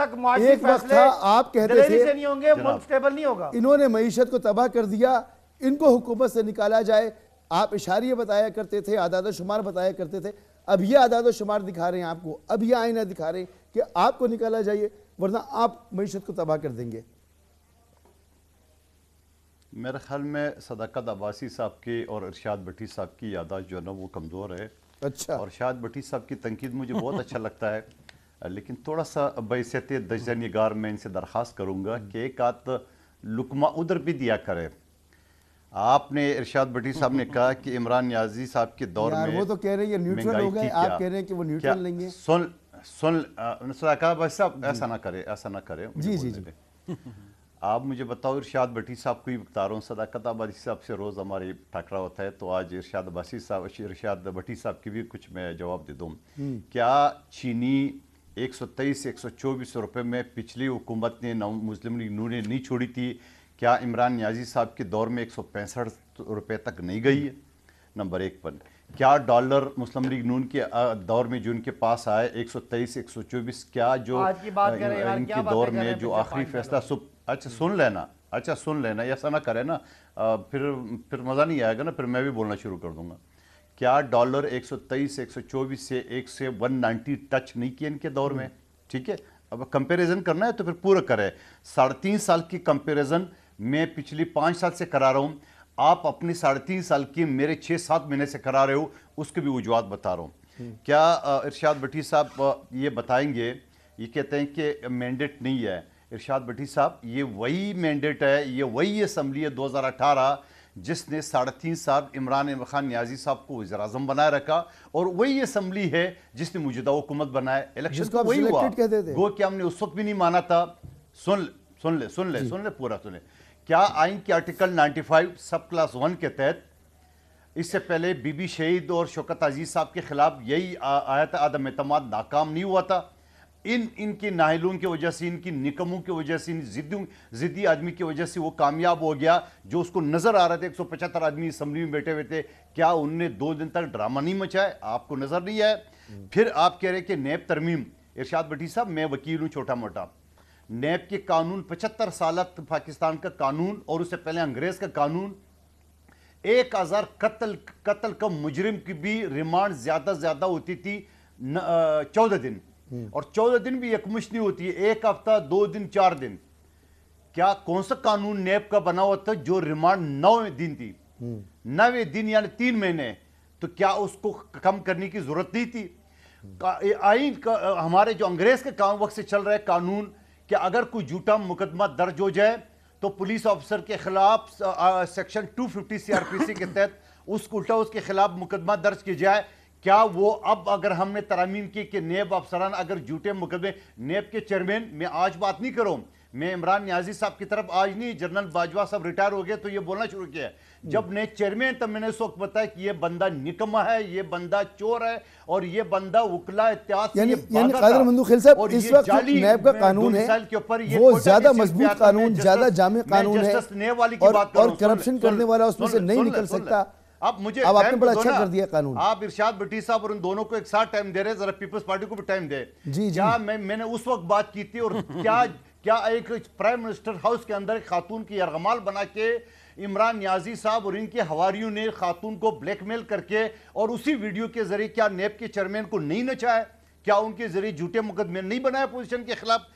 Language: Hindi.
तक एक वक्त था आप कहते थे नहीं होंगे स्टेबल नहीं होगा इन्होंने मीशत को तबाह कर दिया इनको हुकूमत से निकाला जाए आप इशारे बताया करते थे आदाद शुमार बताया करते थे अब ये आदाद शुमार दिखा रहे हैं आपको अब ये आईना दिखा रहे हैं कि आपको निकाला जाइए वरना आप मीशत को तबाह कर देंगे मेरे ख्याल में सदाकत अब्बासी साहब की और इरशाद भट्टी साहब की यादाश्त जो है ना वो कमज़ोर है अच्छा और इरशाद भट्टी साहब की तनकीद मुझे बहुत अच्छा लगता है लेकिन थोड़ा सा बैसीत दर्जन गार मैं इनसे दरख्वास्त करूँगा हम्म। कि एक आध लुकमा उधर भी दिया करें आपने इरशाद भट्टी साहब ने कहा कि इमरान न्याजी साहब के दौर में वो तो कह रहे हैं न्यूट्रल हो गए आप कह रहे हैं कि वो न्यूट्रल नहीं है सुन सुन कहा भाई साहब ऐसा ना करें ऐसा ना करें जी जी जी आप मुझे बताओ इरशाद भट्टी साहब को ही बता रहा हूँ सदाकत आबादी साहब से रोज़ हमारे टकरा होता है तो आज इरशाद अबासी साहब इरशाद भट्टी साहब की भी कुछ मैं जवाब दे दूँ हम्म। क्या चीनी 123 सौ रुपए में पिछली हुकूमत ने नव मुस्लिम लीग नू ने नहीं छोड़ी थी क्या इमरान न्याजी साहब के दौर में एक रुपए तक नहीं गई है नंबर एक पर क्या डॉलर मुस्लिम लीग नून के दौर में जो इनके पास आए 123 124 क्या जो सौ चौबीस क्या जो इनके दौर में जो आखिरी फैसला सुप अच्छा सुन लेना अच्छा सुन लेना ऐसा ना करें ना फिर फिर मज़ा नहीं आएगा ना फिर मैं भी बोलना शुरू कर दूंगा क्या डॉलर 123 124 से एक से 190 टच नहीं किए इनके दौर में ठीक है अब कंपैरिजन करना है तो फिर पूरा करें साढ़े तीन साल की कंपैरिजन मैं पिछली पाँच साल से करा रहा हूँ आप अपनी साढ़े तीन साल की मेरे छः सात महीने से करा रहे हो उसके भी वजूहत बता रहा हूँ क्या इरशाद भट्टी साहब ये बताएंगे ये कहते हैं कि मैंडेट नहीं है इरशाद भट्टी साहब ये वही मैंडेट है ये वही असम्बली है दो हज़ार अठारह जिसने साढ़े तीन साल इमरान खान न्याजी साहब को वजर अजम बनाए रखा और वही असम्बली है जिसने मौजूदा हुकूमत बनाया इलेक्शन को वही हुआ गो कि हमने उस वक्त भी नहीं माना था सुन ले सुन ले सुन ले सुन ले पूरा सुन ले क्या आइन के आर्टिकल 95 सब क्लास वन के तहत इससे पहले बीबी शहीद और शौकत अजीज साहब के खिलाफ यही आया था आदम अतमाद नाकाम नहीं हुआ था इन इनकी नाहलों की वजह से इनकी निकमों की वजह से इन जिद्दियों जिद्दी आदमी की वजह से वो कामयाब हो गया जो उसको नज़र आ रहा था एक सौ पचहत्तर आदमी असम्बली में बैठे हुए थे क्या उनने दो दिन तक ड्रामा नहीं मचाया आपको नज़र नहीं आया फिर आप कह रहे कि नैब तरमीम इरशाद भट्टी साहब मैं वकील हूँ छोटा मोटा नैब के कानून पचहत्तर साल पाकिस्तान का कानून और उससे पहले अंग्रेज़ का कानून एक हज़ार कत्ल कत्ल का मुजरिम की भी रिमांड ज़्यादा से ज़्यादा होती थी चौदह दिन और चौदह दिन भी मुश्त नहीं होती है एक हफ्ता दो दिन चार दिन क्या कौन सा कानून नेप का बना हुआ था जो रिमांड नौ दिन थी नवे दिन यानी तीन महीने तो क्या उसको कम करने की जरूरत नहीं थी आईन का हमारे जो अंग्रेज के काम वक्त से चल रहे कानून कि अगर कोई झूठा मुकदमा दर्ज हो जाए तो पुलिस ऑफिसर के खिलाफ सेक्शन 250 सी के तहत उसको उल्टा उसके खिलाफ मुकदमा दर्ज किया जाए क्या वो अब अगर हमने तरामीम की कि नेब अफसरान अगर झूठे मुकदमे नेब के चेयरमैन मैं आज बात नहीं करूँ मैं इमरान न्याजी साहब की तरफ आज नहीं जनरल बाजवा साहब रिटायर हो गए तो ये बोलना शुरू किया जब नए चेयरमैन तब मैंने उस वक्त बताया कि ये बंदा निकमा है ये बंदा चोर है और ये बंदा उकला कानून है ज्यादा मजबूत कानून ज्यादा जामे कानून है और करप्शन करने वाला उसमें से नहीं निकल सकता आप मुझे अब आपने बड़ा तो अच्छा कर दिया कानून आप इरशाद भट्टी साहब और उन दोनों को एक साथ टाइम दे रहे जरा पीपल्स पार्टी को भी टाइम दे जी क्या मैं मैंने उस वक्त बात की थी और क्या क्या एक प्राइम मिनिस्टर हाउस के अंदर एक खातून की यरगमाल बना के इमरान न्याजी साहब और इनके हवारियों ने खातून को ब्लैकमेल करके और उसी वीडियो के जरिए क्या नेप के चेयरमैन को नहीं नचाया क्या उनके जरिए झूठे मुकदमे नहीं बनाया अपोजिशन के खिलाफ